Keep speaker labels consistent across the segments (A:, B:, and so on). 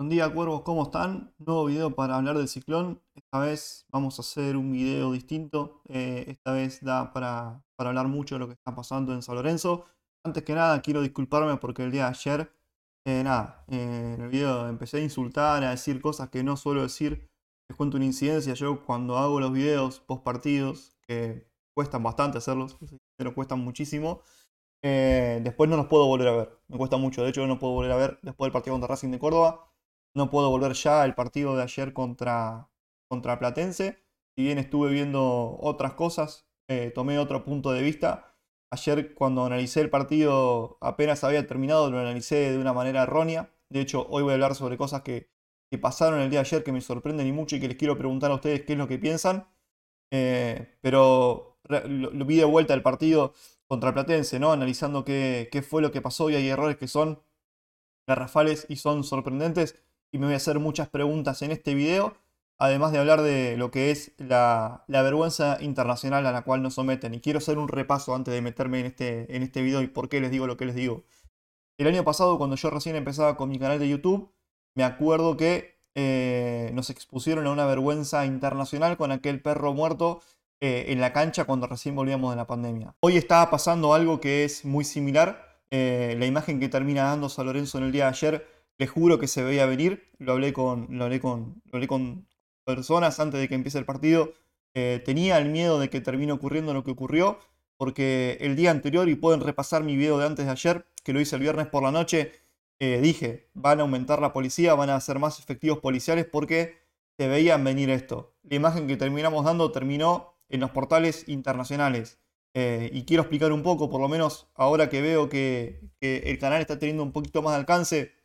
A: Buen día cuervos, ¿cómo están? Nuevo video para hablar del ciclón. Esta vez vamos a hacer un video distinto. Eh, esta vez da para, hablar mucho de lo que está pasando en San Lorenzo. Antes que nada, quiero disculparme porque el día de ayer, eh, nada, eh, en el video empecé a insultar, a decir cosas que no suelo decir. Les cuento una incidencia. Yo cuando hago los videos post partidos, que cuestan bastante hacerlos, pero cuestan muchísimo. después no los puedo volver a ver, me cuesta mucho, de hecho no puedo volver a ver después del partido contra Racing de Córdoba, no puedo volver ya al partido de ayer contra, contra Platense. Si bien estuve viendo otras cosas, eh, tomé otro punto de vista. Ayer cuando analicé el partido apenas había terminado, lo analicé de una manera errónea. De hecho, hoy voy a hablar sobre cosas que, pasaron el día de ayer que me sorprenden y mucho y que les quiero preguntar a ustedes qué es lo que piensan. Eh, pero lo, vi de vuelta el partido contra Platense, ¿no? Analizando qué, qué fue lo que pasó y hay errores que son garrafales y son sorprendentes y me voy a hacer muchas preguntas en este video, además de hablar de lo que es la, vergüenza internacional a la cual nos someten. Y quiero hacer un repaso antes de meterme en este, en este video y por qué les digo lo que les digo. El año pasado, cuando yo recién empezaba con mi canal de YouTube, me acuerdo que eh, nos expusieron a una vergüenza internacional con aquel perro muerto eh, en la cancha cuando recién volvíamos de la pandemia. Hoy estaba pasando algo que es muy similar. Eh, la imagen que termina dando San Lorenzo en el día de ayer les juro que se veía venir. Lo hablé con, con, lo con personas antes de que empiece el partido. Eh, tenía el miedo de que termine ocurriendo lo que ocurrió, porque el día anterior, y pueden repasar mi video de antes de ayer, que lo hice el viernes por la noche, eh, dije, van a aumentar la policía, van a hacer más efectivos policiales porque se veían venir esto. La imagen que terminamos dando terminó en los portales internacionales. Eh, y quiero explicar un poco, por lo menos ahora que veo que, que el canal está teniendo un poquito más de alcance,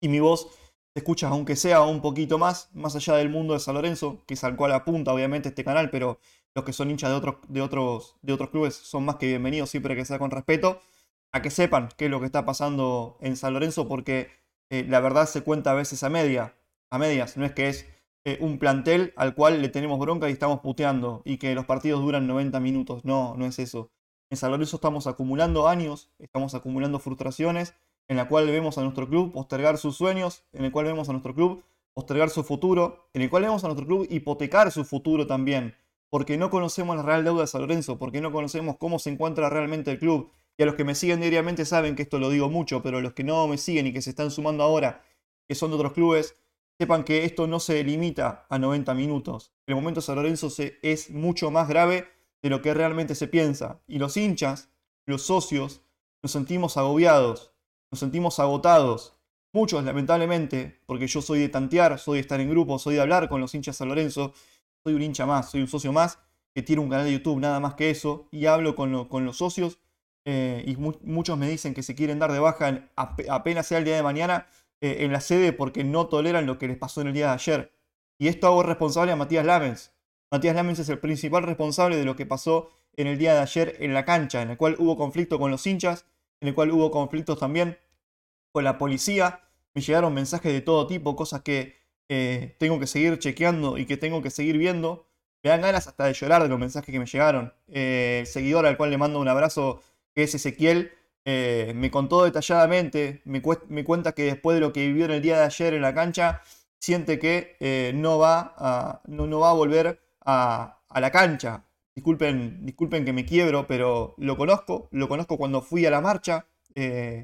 A: y mi voz te escucha aunque sea un poquito más, más allá del mundo de San Lorenzo, que es al cual apunta obviamente este canal, pero los que son hinchas de otros, de otros, de otros clubes son más que bienvenidos, siempre que sea con respeto, a que sepan qué es lo que está pasando en San Lorenzo, porque eh, la verdad se cuenta a veces a media, a medias, no es que es eh, un plantel al cual le tenemos bronca y estamos puteando, y que los partidos duran 90 minutos, no, no es eso. En San Lorenzo estamos acumulando años, estamos acumulando frustraciones, en la cual vemos a nuestro club postergar sus sueños, en el cual vemos a nuestro club postergar su futuro, en el cual vemos a nuestro club hipotecar su futuro también, porque no conocemos la real deuda de San Lorenzo, porque no conocemos cómo se encuentra realmente el club. Y a los que me siguen diariamente saben que esto lo digo mucho, pero a los que no me siguen y que se están sumando ahora, que son de otros clubes, sepan que esto no se limita a 90 minutos. El momento de San Lorenzo es mucho más grave de lo que realmente se piensa. Y los hinchas, los socios, nos sentimos agobiados, sentimos agotados. Muchos, lamentablemente, porque yo soy de tantear, soy de estar en grupo, soy de hablar con los hinchas San Lorenzo, soy un hincha más, soy un socio más, que tiene un canal de YouTube, nada más que eso, y hablo con, los socios, eh, y muchos me dicen que se quieren dar de baja apenas sea el día de mañana eh, en la sede porque no toleran lo que les pasó en el día de ayer. Y esto hago responsable a Matías Lamens. Matías Lamens es el principal responsable de lo que pasó en el día de ayer en la cancha, en el cual hubo conflicto con los hinchas, en el cual hubo conflictos también la policía. Me llegaron mensajes de todo tipo, cosas que eh, tengo que seguir chequeando y que tengo que seguir viendo. Me dan ganas hasta de llorar de los mensajes que me llegaron. Eh, el seguidor al cual le mando un abrazo, que es Ezequiel, eh, me contó detalladamente, me, cuenta que después de lo que vivió en el día de ayer en la cancha, siente que no, va a, no, va a volver a, la cancha. Disculpen, disculpen que me quiebro, pero lo conozco, lo conozco cuando fui a la marcha,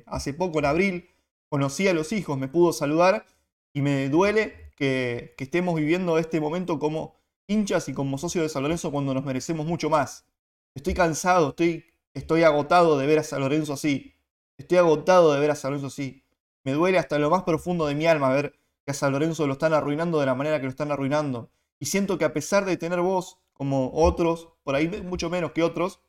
A: hace poco en abril, conocí a los hijos, me pudo saludar y me duele que, estemos viviendo este momento como hinchas y como socios de San Lorenzo cuando nos merecemos mucho más. Estoy cansado, estoy, estoy agotado de ver a San Lorenzo así. Estoy agotado de ver a San Lorenzo así. Me duele hasta lo más profundo de mi alma ver que a San Lorenzo lo están arruinando de la manera que lo están arruinando. Y siento que a pesar de tener voz, como otros, por ahí mucho menos que otros,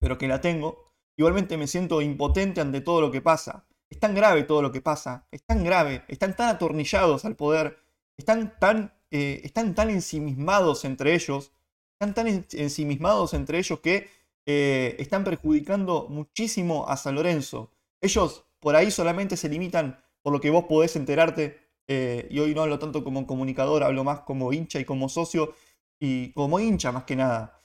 A: pero que la tengo, igualmente me siento impotente ante todo lo que pasa. Es tan grave todo lo que pasa, es tan grave, están tan atornillados al poder, están tan, eh, están tan ensimismados entre ellos, están tan ensimismados entre ellos que eh, están perjudicando muchísimo a San Lorenzo. Ellos por ahí solamente se limitan por lo que vos podés enterarte, eh, y hoy no hablo tanto como comunicador, hablo más como hincha y como socio, y como hincha más que nada.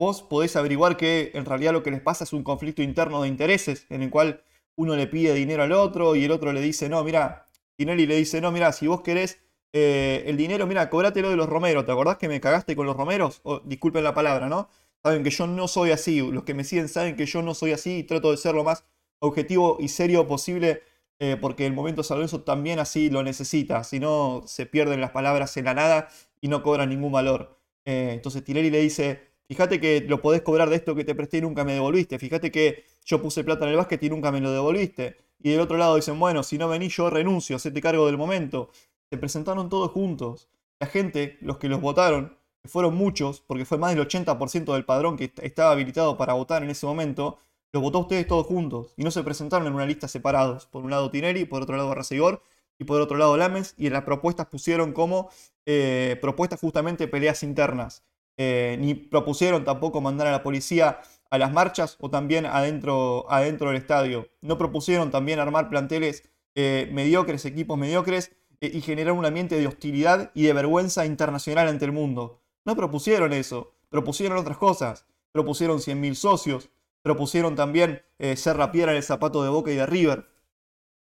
A: vos podés averiguar que en realidad lo que les pasa es un conflicto interno de intereses en el cual uno le pide dinero al otro y el otro le dice, no, mira, Tinelli le dice, no, mira, si vos querés eh, el dinero, mira, lo de los romeros, ¿te acordás que me cagaste con los romeros? disculpen la palabra, ¿no? Saben que yo no soy así, los que me siguen saben que yo no soy así y trato de ser lo más objetivo y serio posible eh, porque el momento San también así lo necesita, si no se pierden las palabras en la nada y no cobran ningún valor. Eh, entonces Tinelli le dice, Fíjate que lo podés cobrar de esto que te presté y nunca me devolviste. Fíjate que yo puse plata en el básquet y nunca me lo devolviste. Y del otro lado dicen, bueno, si no venís yo renuncio, hacete cargo del momento. Se presentaron todos juntos. La gente, los que los votaron, que fueron muchos, porque fue más del 80% del padrón que estaba habilitado para votar en ese momento, los votó ustedes todos juntos. Y no se presentaron en una lista separados. Por un lado Tineri, por otro lado Racegor, y por otro lado Lames. Y en las propuestas pusieron como eh, propuestas justamente peleas internas. Eh, ni propusieron tampoco mandar a la policía a las marchas o también adentro, adentro del estadio. No propusieron también armar planteles eh, mediocres, equipos mediocres eh, y generar un ambiente de hostilidad y de vergüenza internacional ante el mundo. No propusieron eso, propusieron otras cosas. Propusieron 100.000 socios, propusieron también piedra en el zapato de Boca y de River.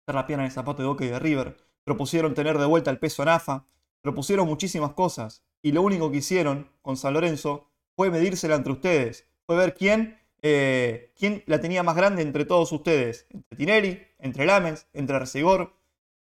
A: Se en el zapato de Boca y de River. Propusieron tener de vuelta el peso en AFA propusieron muchísimas cosas y lo único que hicieron con San Lorenzo fue medírsela entre ustedes, fue ver quién, eh, quién la tenía más grande entre todos ustedes, entre Tinelli, entre Lames, entre Arcegor.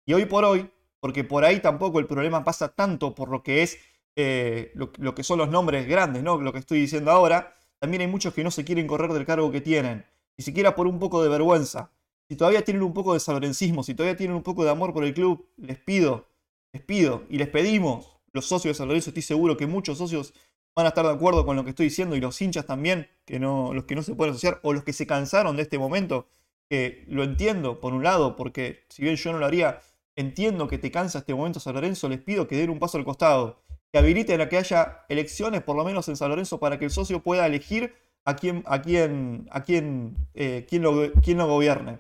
A: Y hoy por hoy, porque por ahí tampoco el problema pasa tanto por lo que es eh, lo, que son los nombres grandes, ¿no? Lo que estoy diciendo ahora, también hay muchos que no se quieren correr del cargo que tienen, ni siquiera por un poco de vergüenza. Si todavía tienen un poco de sanlorencismo, si todavía tienen un poco de amor por el club, les pido les pido y les pedimos, los socios de San Lorenzo, estoy seguro que muchos socios van a estar de acuerdo con lo que estoy diciendo y los hinchas también, que no, los que no se pueden asociar o los que se cansaron de este momento, que lo entiendo por un lado, porque si bien yo no lo haría, entiendo que te cansa este momento San Lorenzo, les pido que den un paso al costado, que habiliten a que haya elecciones por lo menos en San Lorenzo para que el socio pueda elegir a quién, a quién, a quién, eh, lo, quién lo gobierne.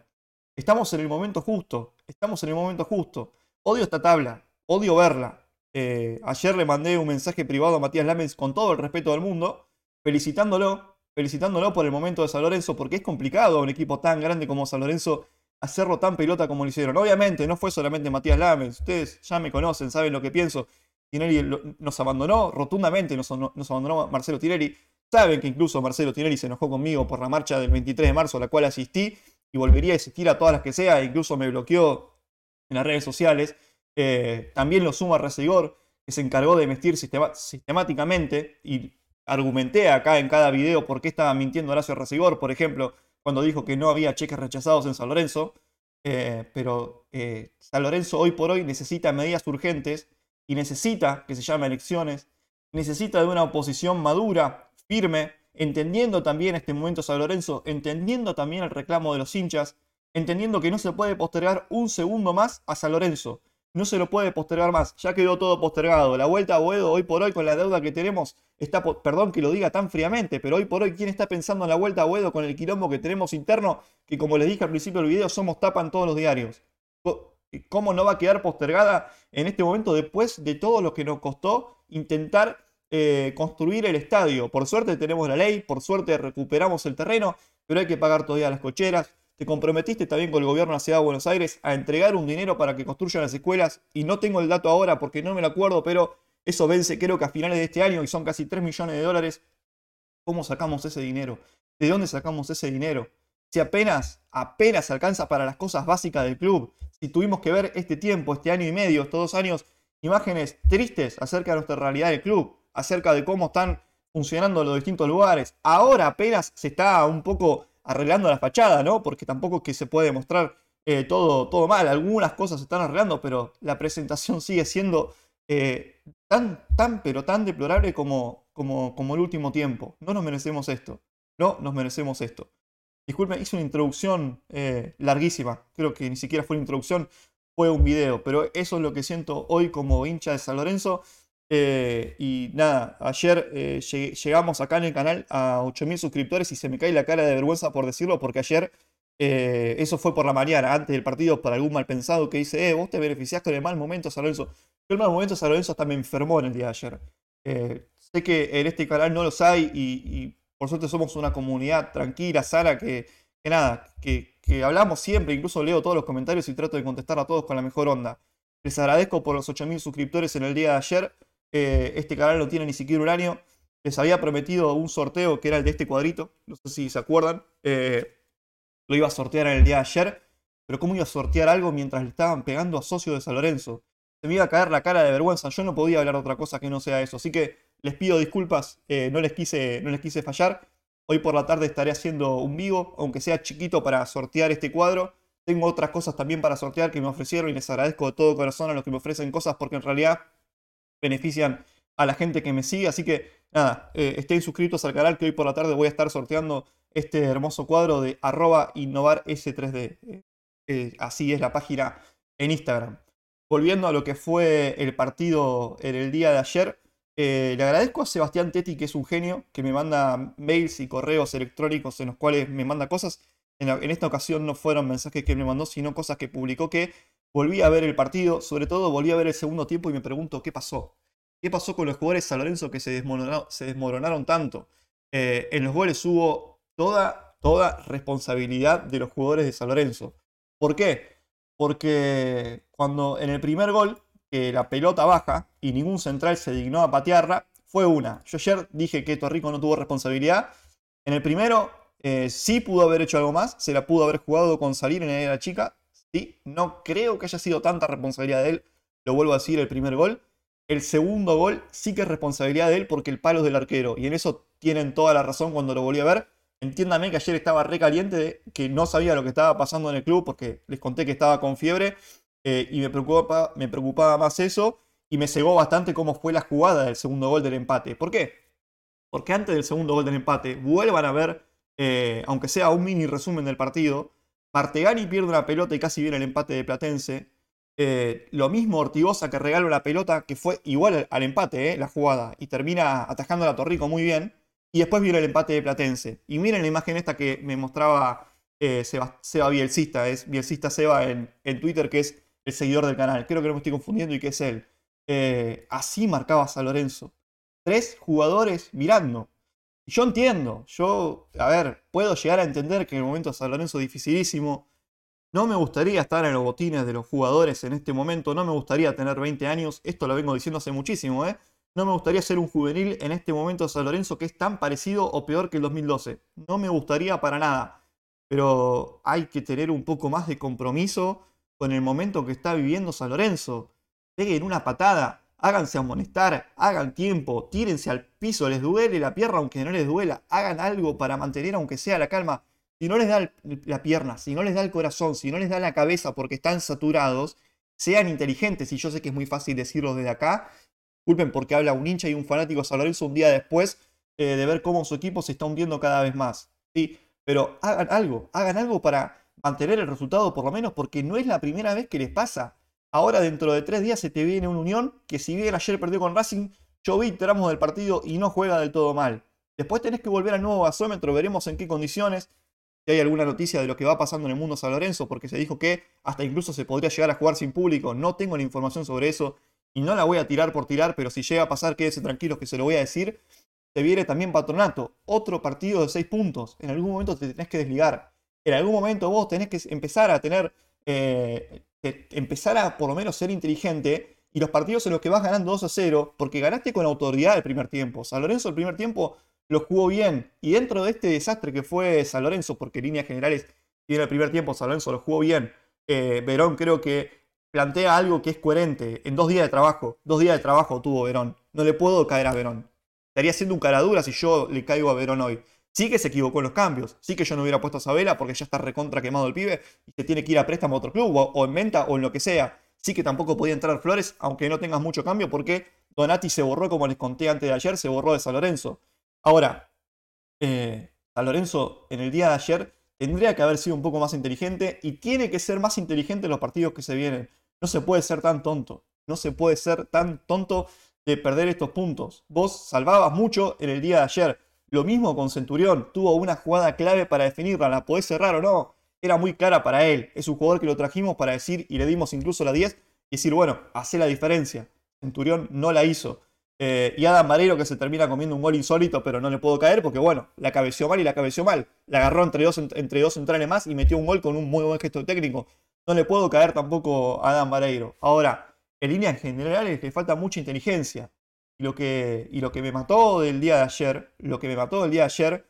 A: Estamos en el momento justo, estamos en el momento justo. Odio esta tabla, odio verla. Eh, ayer le mandé un mensaje privado a Matías Lames con todo el respeto del mundo, felicitándolo, felicitándolo por el momento de San Lorenzo, porque es complicado un equipo tan grande como San Lorenzo hacerlo tan pelota como lo hicieron. Obviamente, no fue solamente Matías Lames, ustedes ya me conocen, saben lo que pienso. Tinelli nos abandonó rotundamente, nos, nos abandonó Marcelo Tinelli. Saben que incluso Marcelo Tinelli se enojó conmigo por la marcha del 23 de marzo a la cual asistí y volvería a asistir a todas las que sea, incluso me bloqueó en las redes sociales también lo suma Resigor, que se encargó de vestir sistemáticamente y argumenté acá en cada video por qué estaba mintiendo Horacio Resigor, por ejemplo, cuando dijo que no había cheques rechazados en San Lorenzo. Eh, pero eh, San Lorenzo hoy por hoy necesita medidas urgentes y necesita que se llame elecciones, necesita de una oposición madura, firme, entendiendo también este momento San Lorenzo, entendiendo también el reclamo de los hinchas, entendiendo que no se puede postergar un segundo más a San Lorenzo no se lo puede postergar más, ya quedó todo postergado. La vuelta a Boedo hoy por hoy con la deuda que tenemos está, perdón que lo diga tan fríamente, pero hoy por hoy quién está pensando en la vuelta a Boedo con el quilombo que tenemos interno, que como les dije al principio del video, somos tapan todos los diarios. Eh, ¿Cómo no va a quedar postergada en este momento después de todo lo que nos costó intentar eh, construir el estadio? Por suerte tenemos la ley, por suerte recuperamos el terreno, pero hay que pagar todavía las cocheras, te comprometiste también con el gobierno de la ciudad de Buenos Aires a entregar un dinero para que construyan las escuelas y no tengo el dato ahora porque no me lo acuerdo, pero eso vence creo que a finales de este año y son casi 3 millones de dólares. ¿Cómo sacamos ese dinero? ¿De dónde sacamos ese dinero? Si apenas, apenas alcanza para las cosas básicas del club, si tuvimos que ver este tiempo, este año y medio, estos dos años, imágenes tristes acerca de nuestra realidad del club, acerca de cómo están funcionando los distintos lugares. Ahora apenas se está un poco arreglando la fachada, ¿no? Porque tampoco que se puede mostrar eh, todo, todo mal. Algunas cosas se están arreglando, pero la presentación sigue siendo eh, tan, tan, pero tan deplorable como, como, como el último tiempo. No nos merecemos esto. No nos merecemos esto. Disculpen, hice una introducción eh, larguísima. Creo que ni siquiera fue una introducción, fue un video. Pero eso es lo que siento hoy como hincha de San Lorenzo. Eh, y nada, ayer eh, llegamos acá en el canal a 8.000 suscriptores y se me cae la cara de vergüenza por decirlo porque ayer eh, eso fue por la mañana, antes del partido, para algún mal pensado que dice, eh, vos te beneficiaste en el mal momento, San Yo el mal momento, San hasta me enfermó en el día de ayer. sé que en este canal no los hay y, por suerte somos una comunidad tranquila, sana, que, nada, que, que, hablamos siempre, incluso leo todos los comentarios y trato de contestar a todos con la mejor onda. Les agradezco por los 8.000 suscriptores en el día de ayer. Eh, este canal no tiene ni siquiera un año. Les había prometido un sorteo que era el de este cuadrito. No sé si se acuerdan. Eh, lo iba a sortear en el día de ayer. Pero ¿cómo iba a sortear algo mientras le estaban pegando a socios de San Lorenzo? Se me iba a caer la cara de vergüenza. Yo no podía hablar de otra cosa que no sea eso. Así que les pido disculpas. Eh, no, les quise, no les quise fallar. Hoy por la tarde estaré haciendo un vivo, aunque sea chiquito, para sortear este cuadro. Tengo otras cosas también para sortear que me ofrecieron y les agradezco de todo corazón a los que me ofrecen cosas porque en realidad benefician a la gente que me sigue. Así que nada, eh, estén suscritos al canal que hoy por la tarde voy a estar sorteando este hermoso cuadro de arroba innovar 3 d eh, eh, así es la página en Instagram. Volviendo a lo que fue el partido en el día de ayer, le agradezco a Sebastián Tetti, que es un genio, que me manda mails y correos electrónicos en los cuales me manda cosas. En, en esta ocasión no fueron mensajes que me mandó, sino cosas que publicó que volví a ver el partido, sobre todo volví a ver el segundo tiempo y me pregunto qué pasó. ¿Qué pasó con los jugadores de San Lorenzo que se desmoronaron, tanto? Eh, en los goles hubo toda, toda responsabilidad de los jugadores de San Lorenzo. ¿Por qué? Porque cuando en el primer gol, que la pelota baja y ningún central se dignó a patearla, fue una. Yo ayer dije que Torrico no tuvo responsabilidad. En el primero eh, sí pudo haber hecho algo más, se la pudo haber jugado con salir en la chica, no creo que haya sido tanta responsabilidad de él. Lo vuelvo a decir, el primer gol. El segundo gol sí que es responsabilidad de él porque el palo es del arquero. Y en eso tienen toda la razón cuando lo volví a ver. Entiéndame que ayer estaba re caliente, que no sabía lo que estaba pasando en el club porque les conté que estaba con fiebre. Eh, y me, preocupaba más eso. Y me cegó bastante cómo fue la jugada del segundo gol del empate. ¿Por qué? Porque antes del segundo gol del empate vuelvan a ver, eh, aunque sea un mini resumen del partido, Martegani pierde una pelota y casi viene el empate de Platense. Eh, lo mismo Ortigosa que regala la pelota que fue igual al empate, eh, la jugada, y termina atajando a Torrico muy bien. Y después viene el empate de Platense. Y miren la imagen esta que me mostraba eh, Seba, Bielsista, Bielcista, es Bielcista Seba en, en, Twitter, que es el seguidor del canal. Creo que no me estoy confundiendo y que es él. así marcaba San Lorenzo. Tres jugadores mirando yo entiendo, yo, a ver, puedo llegar a entender que en el momento de San Lorenzo es dificilísimo. No me gustaría estar en los botines de los jugadores en este momento, no me gustaría tener 20 años, esto lo vengo diciendo hace muchísimo, ¿eh? No me gustaría ser un juvenil en este momento de San Lorenzo que es tan parecido o peor que el 2012. No me gustaría para nada. Pero hay que tener un poco más de compromiso con el momento que está viviendo San Lorenzo. Peguen una patada háganse amonestar, hagan tiempo, tírense al piso, les duele la pierna aunque no les duela, hagan algo para mantener aunque sea la calma. Si no les da la pierna, si no les da el corazón, si no les da la cabeza porque están saturados, sean inteligentes. Y yo sé que es muy fácil decirlo desde acá. Disculpen porque habla un hincha y un fanático salarizo un día después eh, de ver cómo su equipo se está hundiendo cada vez más. ¿sí? Pero hagan algo, hagan algo para mantener el resultado por lo menos porque no es la primera vez que les pasa. Ahora dentro de tres días se te viene una unión que si bien ayer perdió con Racing, yo vi tramos del partido y no juega del todo mal. Después tenés que volver al nuevo gasómetro, veremos en qué condiciones. Si hay alguna noticia de lo que va pasando en el mundo San Lorenzo, porque se dijo que hasta incluso se podría llegar a jugar sin público. No tengo la información sobre eso y no la voy a tirar por tirar, pero si llega a pasar, quédese tranquilo que se lo voy a decir. Te viene también Patronato, otro partido de seis puntos. En algún momento te tenés que desligar. En algún momento vos tenés que empezar a tener eh, empezar a por lo menos ser inteligente y los partidos en los que vas ganando 2 a 0, porque ganaste con autoridad el primer tiempo. San Lorenzo el primer tiempo lo jugó bien y dentro de este desastre que fue San Lorenzo, porque en líneas generales tiene el primer tiempo, San Lorenzo lo jugó bien. Eh, Verón creo que plantea algo que es coherente en dos días de trabajo. Dos días de trabajo tuvo Verón. No le puedo caer a Verón. Estaría siendo un caradura si yo le caigo a Verón hoy. Sí que se equivocó en los cambios, sí que yo no hubiera puesto a Sabela porque ya está recontra quemado el pibe y se tiene que ir a préstamo a otro club o, en venta o en lo que sea. Sí que tampoco podía entrar Flores, aunque no tengas mucho cambio, porque Donati se borró, como les conté antes de ayer, se borró de San Lorenzo. Ahora, eh, San Lorenzo en el día de ayer tendría que haber sido un poco más inteligente y tiene que ser más inteligente en los partidos que se vienen. No se puede ser tan tonto, no se puede ser tan tonto de perder estos puntos. Vos salvabas mucho en el día de ayer lo mismo con Centurión, tuvo una jugada clave para definirla, la podés cerrar o no. Era muy clara para él. Es un jugador que lo trajimos para decir y le dimos incluso la 10 y decir, bueno, hace la diferencia. Centurión no la hizo. Eh, y Adam Marero que se termina comiendo un gol insólito, pero no le puedo caer porque, bueno, la cabeció mal y la cabeció mal. La agarró entre dos, entre dos centrales más y metió un gol con un muy buen gesto técnico. No le puedo caer tampoco a Adam Barreiro. Ahora, en líneas generales le falta mucha inteligencia. Lo que, y lo que me mató del día de ayer, lo que me mató del día de ayer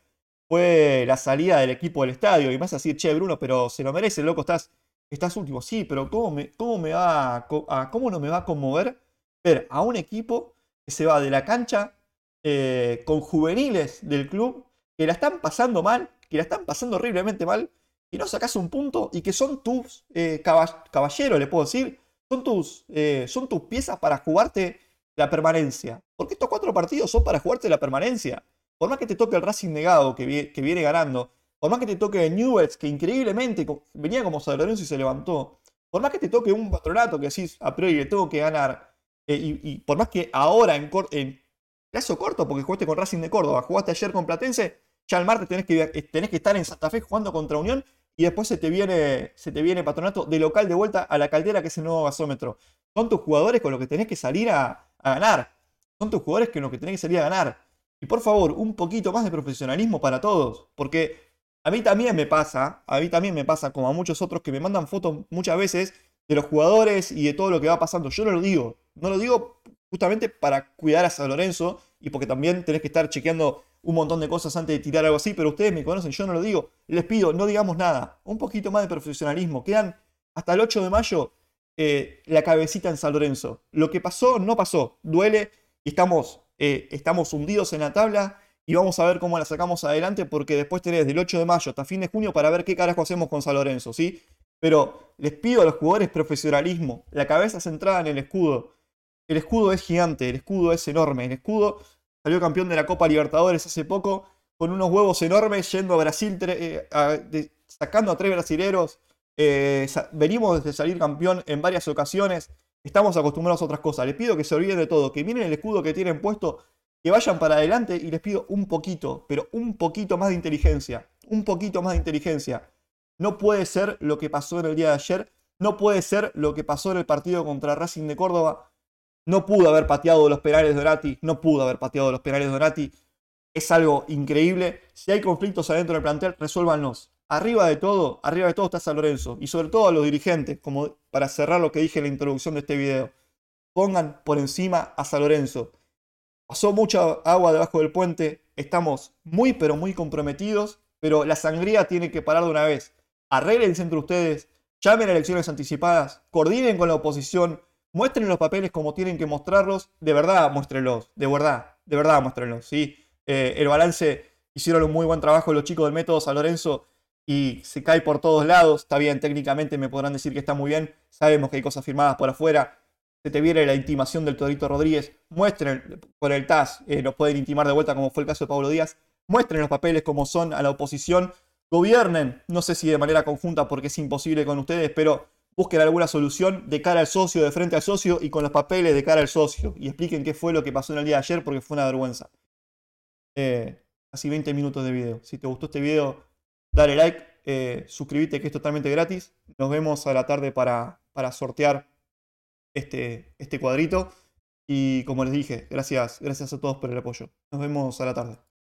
A: fue la salida del equipo del estadio. Y más decir, che, Bruno, pero se lo merece, loco, estás, estás último. Sí, pero ¿cómo, me, cómo, me va ¿cómo no me va a conmover ver a un equipo que se va de la cancha eh, con juveniles del club que la están pasando mal, que la están pasando horriblemente mal, y no sacas un punto y que son tus eh, caballeros, le puedo decir, son tus, eh, son tus piezas para jugarte la permanencia. Porque estos cuatro partidos son para jugarte la permanencia. Por más que te toque el Racing negado que, que viene ganando, por más que te toque el Newells que increíblemente venía como San y se levantó, por más que te toque un patronato que así a priori le tengo que ganar, eh, y, por más que ahora en, caso plazo corto, porque jugaste con Racing de Córdoba, jugaste ayer con Platense, ya el martes tenés que, eh, tenés que estar en Santa Fe jugando contra Unión y después se te viene, se te viene patronato de local de vuelta a la caldera que es el nuevo basómetro. Son tus jugadores con los que tenés que salir a, a ganar. Son tus jugadores que lo que tenés que salir a ganar. Y por favor, un poquito más de profesionalismo para todos. Porque a mí también me pasa, a mí también me pasa, como a muchos otros que me mandan fotos muchas veces de los jugadores y de todo lo que va pasando. Yo no lo digo. No lo digo justamente para cuidar a San Lorenzo y porque también tenés que estar chequeando un montón de cosas antes de tirar algo así, pero ustedes me conocen, yo no lo digo. Les pido, no digamos nada. Un poquito más de profesionalismo. Quedan hasta el 8 de mayo eh, la cabecita en San Lorenzo. Lo que pasó, no pasó. Duele y estamos, eh, estamos hundidos en la tabla y vamos a ver cómo la sacamos adelante porque después tenés del 8 de mayo hasta fin de junio para ver qué carajo hacemos con San Lorenzo, ¿sí? Pero les pido a los jugadores profesionalismo, la cabeza centrada en el escudo. El escudo es gigante, el escudo es enorme, el escudo salió campeón de la Copa Libertadores hace poco con unos huevos enormes yendo a Brasil, eh, sacando a tres brasileros, eh, venimos de salir campeón en varias ocasiones, estamos acostumbrados a otras cosas. Les pido que se olviden de todo, que miren el escudo que tienen puesto, que vayan para adelante y les pido un poquito, pero un poquito más de inteligencia, un poquito más de inteligencia. No puede ser lo que pasó en el día de ayer, no puede ser lo que pasó en el partido contra Racing de Córdoba. No pudo haber pateado los penales Donati, no pudo haber pateado los penales de Donati. Es algo increíble. Si hay conflictos adentro del plantel, resuélvanlos Arriba de todo, arriba de todo está San Lorenzo y sobre todo a los dirigentes, como para cerrar lo que dije en la introducción de este video. Pongan por encima a San Lorenzo. Pasó mucha agua debajo del puente, estamos muy pero muy comprometidos, pero la sangría tiene que parar de una vez. el entre ustedes, llamen a elecciones anticipadas, coordinen con la oposición, muestren los papeles como tienen que mostrarlos, de verdad muéstrenlos, de verdad, de verdad muéstrenlos, ¿sí? Eh, el balance, hicieron un muy buen trabajo los chicos del método San Lorenzo, y se cae por todos lados. Está bien, técnicamente me podrán decir que está muy bien. Sabemos que hay cosas firmadas por afuera. Se te viene la intimación del Torito Rodríguez. Muestren por el TAS, eh, nos pueden intimar de vuelta, como fue el caso de Pablo Díaz. Muestren los papeles como son a la oposición. Gobiernen, no sé si de manera conjunta porque es imposible con ustedes, pero busquen alguna solución de cara al socio, de frente al socio y con los papeles de cara al socio. Y expliquen qué fue lo que pasó en el día de ayer porque fue una vergüenza. Eh, casi 20 minutos de video. Si te gustó este video, dale like, eh, suscríbete que es totalmente gratis. Nos vemos a la tarde para, para sortear este, este cuadrito. Y como les dije, gracias, gracias a todos por el apoyo. Nos vemos a la tarde.